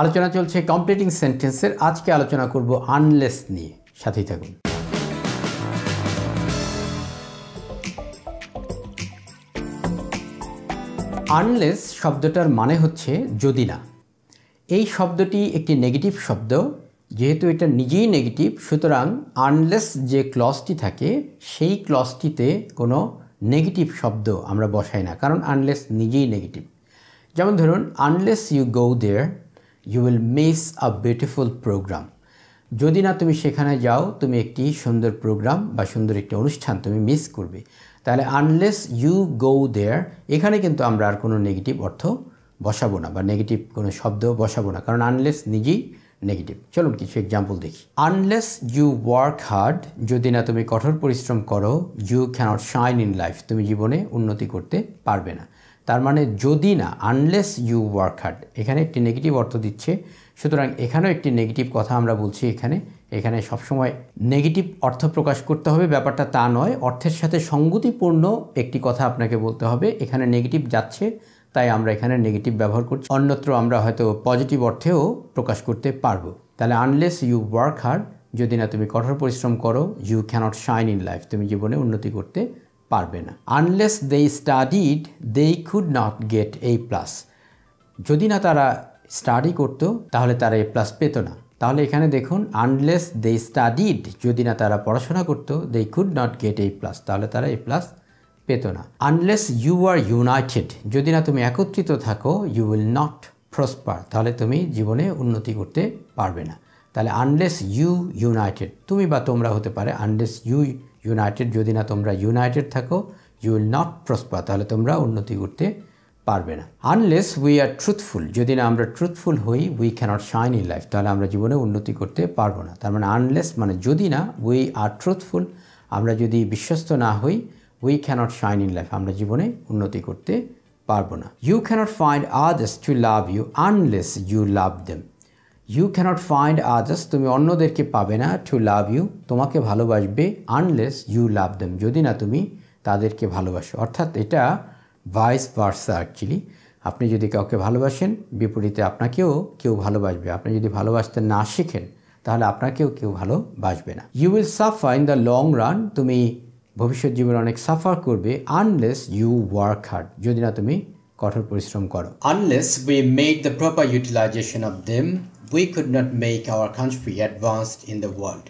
আলোচনা চলছে কমপ্লিটিং সেন্টেন্সের আজকে আলোচনা করব আনলেস নিয়ে সাথেই থাকুন আনলেস শব্দটার মানে হচ্ছে যদি না এই শব্দটি একটি নেগেটিভ শব্দ যেহেতু এটা নিজেই নেগেটিভ সুতরাং আনলেস যে ক্লসটি থাকে সেই ক্লসটিতে কোনো নেগেটিভ শব্দ আমরা বসাই না কারণ আনলেস নিজেই নেগেটিভ যেমন ধরুন unless you go there you will miss a beautiful programme যদি না তুমি সেখানে যাও তুমি একটি সুন্দর প্রোগ্রাম বা সুন্দর একটি অনুষ্ঠান তুমি মিস করবে তাহলে আনলেস ইউ গো দেয়ার এখানে কিন্তু আমরা আর কোনো নেগেটিভ অর্থ বসাবো না বা নেগেটিভ কোনো শব্দ বসাবো না কারণ আনলেস নিজেই নেগেটিভ চলুন কিছু এক্সাম্পল দেখি আনলেস ইউ ওয়ার্ক হার্ড যদি না তুমি কঠোর পরিশ্রম করো you cannot shine in life তুমি জীবনে উন্নতি করতে পারবে না তার মানে যদি না আনলেস ইউ ওয়ার্ক হার্ড এখানে একটি নেগেটিভ অর্থ দিচ্ছে সুতরাং এখানেও একটি নেগেটিভ কথা আমরা বলছি এখানে এখানে সবসময় নেগেটিভ অর্থ প্রকাশ করতে হবে ব্যাপারটা তা নয় অর্থের সাথে সঙ্গতিপূর্ণ একটি কথা আপনাকে বলতে হবে এখানে নেগেটিভ যাচ্ছে তাই আমরা এখানে নেগেটিভ ব্যবহার করছি অন্যত্র আমরা হয়তো পজিটিভ অর্থেও প্রকাশ করতে পারবো তাহলে আনলেস ইউ ওয়ার্ক হার্ড যদি না তুমি কঠোর পরিশ্রম করো you cannot shine in life তুমি জীবনে উন্নতি করতে পারবে না unless they studied they could not get A plus যদি না তারা স্টাডি করত তাহলে তারা এ প্লাস পেত না তাহলে এখানে দেখুন আনলেস দে স্টাডিড যদি না তারা পড়াশোনা করতো they could not get A plus তাহলে তারা এ প্লাস পেত না আনলেস ইউ আর ইউনাইটেড যদি না তুমি একত্রিত থাকো ইউ উইল নট প্রসপার তাহলে তুমি জীবনে উন্নতি করতে পারবে না তাহলে আনলেস ইউ ইউনাইটেড তুমি বা তোমরা হতে পারে আনলেস ইউ ইউনাইটেড যদি না তোমরা ইউনাইটেড থাকো ইউ উইল নট প্রসপার তাহলে তোমরা উন্নতি করতে পারবে না আনলেস উই আর ট্রুথফুল যদি না আমরা ট্রুথফুল হই we cannot shine in life তাহলে আমরা জীবনে উন্নতি করতে পারবো না তার মানে আনলেস মানে যদি না উই আর ট্রুথফুল আমরা যদি বিশ্বস্ত না হই we cannot shine in life আমরা জীবনে উন্নতি করতে পারবো না you cannot find others to love you unless you love them you cannot find others তুমি অন্যদেরকে পাবে না টু লাভ ইউ তোমাকে ভালোবাসবে আনলেস ইউ লাভ দেম যদি না তুমি তাদেরকে ভালোবাসো অর্থাৎ এটা ভাইস পার্সা অ্যাকচুয়ালি আপনি যদি কাউকে ভালোবাসেন বিপরীতে আপনাকেও কেউ ভালোবাসবে আপনি যদি ভালোবাসতে না শিখেন তাহলে আপনাকেও কেউ ভালোবাসবে না you will suffer in the long run তুমি ভবিষ্যৎ জীবনে অনেক সাফার করবে আনলেস ইউ ওয়ার্ক হার্ড যদি না তুমি কঠোর পরিশ্রম করো unless we make the proper utilization of them we could not make our country advanced in the world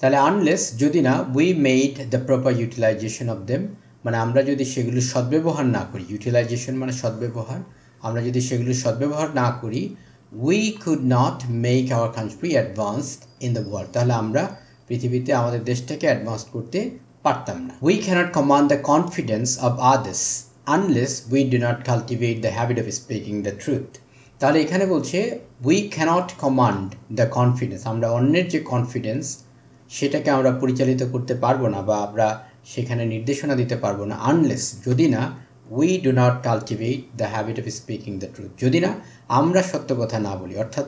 তাহলে আনলেস যদি না we made the proper utilization of them মানে আমরা যদি সেগুলো সদ্ব্যবহার না করি ইউটিলাইজেশন মানে সদ্ব্যবহার আমরা যদি সেগুলো সদ্ব্যবহার না করি we could not make our country advanced in the world তাহলে আমরা পৃথিবীতে আমাদের দেশটাকে অ্যাডভান্স করতে পারতাম না we cannot command the confidence of others unless we do not cultivate the habit of speaking the truth তাহলে এখানে বলছে we cannot command the confidence আমরা অন্যের যে কনফিডেন্স সেটাকে আমরা পরিচালিত করতে পারবো না বা আমরা সেখানে নির্দেশনা দিতে পারবো না আনলেস যদি না we do not cultivate the habit of speaking the truth যদি না আমরা সত্য কথা না বলি অর্থাৎ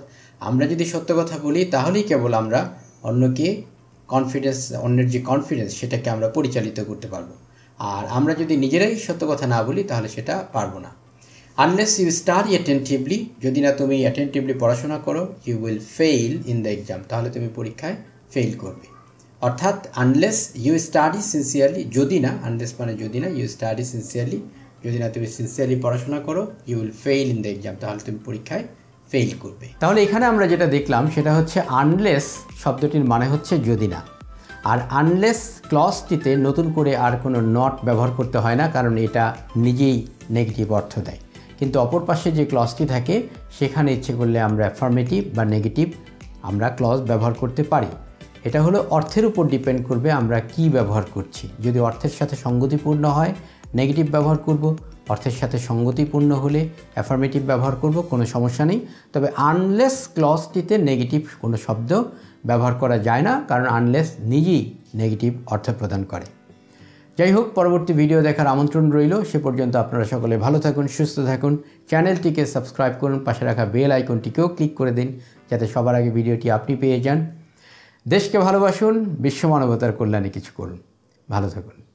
আমরা যদি সত্য কথা বলি তাহলেই কেবল আমরা অন্যকে কনফিডেন্স অন্যের যে কনফিডেন্স সেটাকে আমরা পরিচালিত করতে পারবো আর আমরা যদি নিজেরাই সত্য কথা না বলি তাহলে সেটা পারবো না আনলেস ইউ স্টার অ্যাটেন্টিভলি যদি না তুমি অ্যাটেন্টিভলি পড়াশোনা করো you will fail in the exam তাহলে তুমি পরীক্ষায় ফেল করবে অর্থাৎ আনলেস ইউ স্টাডি সিনসিয়ারলি যদি না আনলেস মানে যদি না ইউ স্টাডি সিনসিয়ারলি যদি না তুমি সিনসিয়ারলি পড়াশোনা করো you will fail in the exam তাহলে তুমি পরীক্ষায় ফেইল করবে তাহলে এখানে আমরা যেটা দেখলাম সেটা হচ্ছে আনলেস শব্দটির মানে হচ্ছে যদি না আর আনলেস ক্লসটিতে নতুন করে আর কোনো নট ব্যবহার করতে হয় না কারণ এটা নিজেই নেগেটিভ অর্থ দেয় কিন্তু অপর পাশে যে ক্লসটি থাকে সেখানে ইচ্ছে করলে আমরা অ্যাফার্মেটিভ বা নেগেটিভ আমরা ক্লজ ব্যবহার করতে পারি এটা হলো অর্থের উপর ডিপেন্ড করবে আমরা কি ব্যবহার করছি যদি অর্থের সাথে সঙ্গতিপূর্ণ হয় নেগেটিভ ব্যবহার করব অর্থের সাথে সঙ্গতিপূর্ণ হলে অ্যাফার্মেটিভ ব্যবহার করব কোনো সমস্যা নেই তবে আনলেস ক্লসটিতে নেগেটিভ কোনো শব্দ ব্যবহার করা যায় না কারণ আনলেস নিজেই নেগেটিভ অর্থ প্রদান করে যাই হোক পরবর্তী ভিডিও দেখার আমন্ত্রণ রইল সে পর্যন্ত আপনারা সকলে ভালো থাকুন সুস্থ থাকুন চ্যানেলটিকে সাবস্ক্রাইব করুন পাশে রাখা বেল আইকনটিকেও ক্লিক করে দিন যাতে সবার আগে ভিডিওটি আপনি পেয়ে যান দেশকে ভালোবাসুন বিশ্ব মানবতার কল্যাণে কিছু করুন ভালো থাকুন